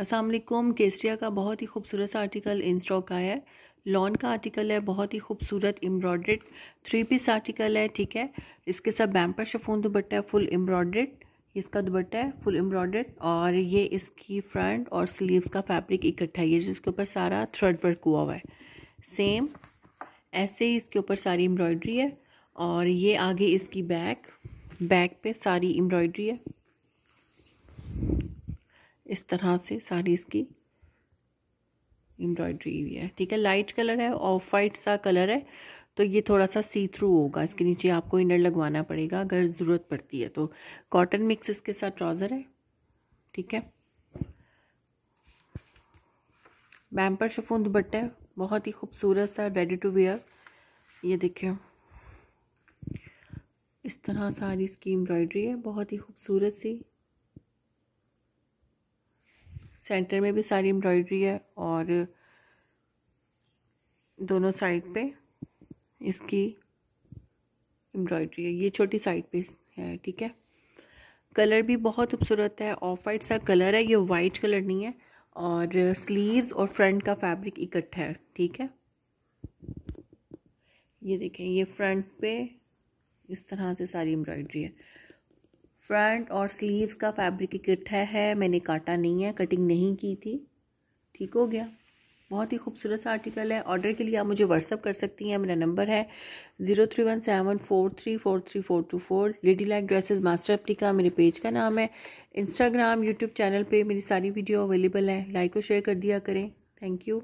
असलकुम केसरिया का बहुत ही खूबसूरत आर्टिकल इन स्टॉक आया है लॉन का आर्टिकल है बहुत ही खूबसूरत एम्ब्रॉयड्रेड थ्री पीस आर्टिकल है ठीक है इसके साथ बैम्पर शफून दुपट्टा है फुल एम्ब्रॉयड्रेड इसका दुपट्टा है फुल एम्ब्रॉयड्रेड और ये इसकी फ्रंट और स्लीव्स का फैब्रिक इकट्ठा है जिसके ऊपर सारा थ्रेड वर्क हुआ हुआ है सेम ऐसे ही इसके ऊपर सारी एम्ब्रॉयड्री है और ये आगे इसकी बैक बैक पे सारी एम्ब्रॉयड्री है इस तरह से सारी इसकी एम्ब्रॉयडरी हुई है ठीक है लाइट कलर है ऑफ वाइट सा कलर है तो ये थोड़ा सा सी थ्रू होगा इसके नीचे आपको इनर लगवाना पड़ेगा अगर ज़रूरत पड़ती है तो कॉटन मिक्स इसके साथ ट्राउज़र है ठीक है बैम्पर शफून दुपट्टा है बहुत ही खूबसूरत सा रेडी टू वेयर ये देखिए इस तरह सारी इसकी एम्ब्रॉयडरी है बहुत ही खूबसूरत सी सेंटर में भी सारी एम्ब्रॉयडरी है और दोनों साइड पे इसकी एम्ब्रॉयडरी है ये छोटी साइड पे है ठीक है कलर भी बहुत खूबसूरत है ऑफ वाइट सा कलर है ये वाइट कलर नहीं है और स्लीव्स और फ्रंट का फैब्रिक इकट्ठा है ठीक है ये देखें ये फ्रंट पे इस तरह से सारी एम्ब्रॉयडरी है फ्रंट और स्लीव्स का फैब्रिक इकट्ठा है मैंने काटा नहीं है कटिंग नहीं की थी ठीक हो गया बहुत ही खूबसूरत सा आर्टिकल है ऑर्डर के लिए आप मुझे व्हाट्सअप कर सकती हैं मेरा नंबर है zero three one seven four three four three four two four lady like dresses master अप्रिका मेरे पेज का नाम है इंस्टाग्राम यूट्यूब चैनल पे मेरी सारी वीडियो अवेलेबल है लाइक और शेयर कर दिया करें थैंक यू